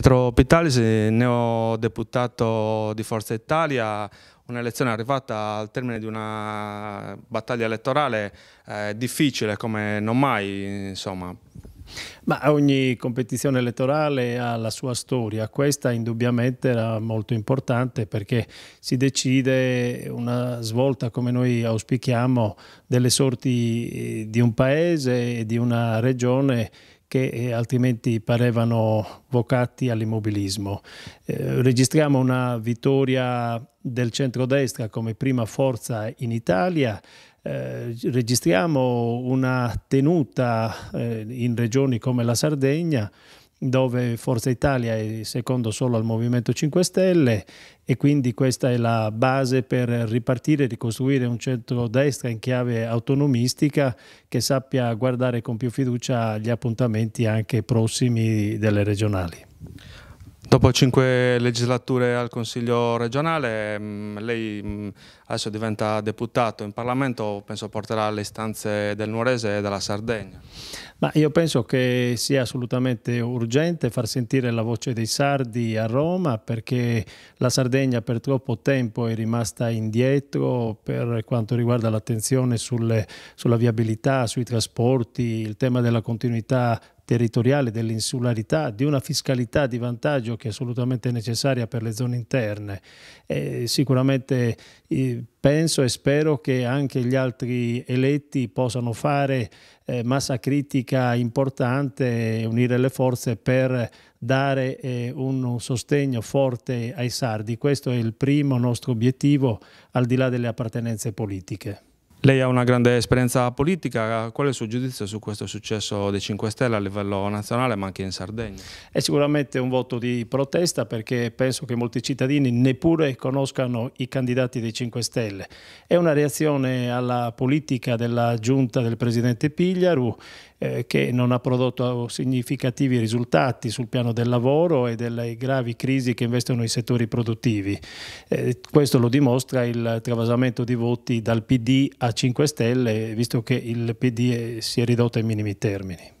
Pietro Pittalis, neodeputato di Forza Italia, un'elezione arrivata al termine di una battaglia elettorale eh, difficile come non mai, insomma. Ma ogni competizione elettorale ha la sua storia, questa indubbiamente era molto importante perché si decide una svolta come noi auspichiamo delle sorti eh, di un paese e di una regione che eh, altrimenti parevano vocati all'immobilismo. Eh, registriamo una vittoria del centrodestra come prima forza in Italia, eh, registriamo una tenuta eh, in regioni come la Sardegna dove Forza Italia è secondo solo al Movimento 5 Stelle e quindi questa è la base per ripartire e ricostruire un centro-destra in chiave autonomistica che sappia guardare con più fiducia gli appuntamenti anche prossimi delle regionali. Dopo cinque legislature al Consiglio regionale, mm, lei mm, adesso diventa deputato in Parlamento, penso porterà le istanze del Nuorese e della Sardegna. Ma io penso che sia assolutamente urgente far sentire la voce dei sardi a Roma perché la Sardegna per troppo tempo è rimasta indietro per quanto riguarda l'attenzione sulla viabilità, sui trasporti, il tema della continuità territoriale, dell'insularità, di una fiscalità di vantaggio che è assolutamente necessaria per le zone interne. Eh, sicuramente eh, penso e spero che anche gli altri eletti possano fare eh, massa critica importante e unire le forze per dare eh, un, un, sostegno forte ai sardi. Questo è il primo nostro obiettivo al di là delle appartenenze politiche. Lei ha una grande esperienza politica, qual è il suo giudizio su questo successo dei 5 Stelle a livello nazionale ma anche in Sardegna? È sicuramente un voto di protesta perché penso che molti cittadini neppure conoscano i candidati dei 5 Stelle. È una reazione alla politica della giunta del presidente Pigliaru eh, che non ha prodotto significativi risultati sul piano del lavoro e delle gravi crisi che investono i settori produttivi. Eh, questo lo dimostra il travasamento di voti dal PD a a 5 Stelle, visto che il PD si è ridotto ai minimi termini?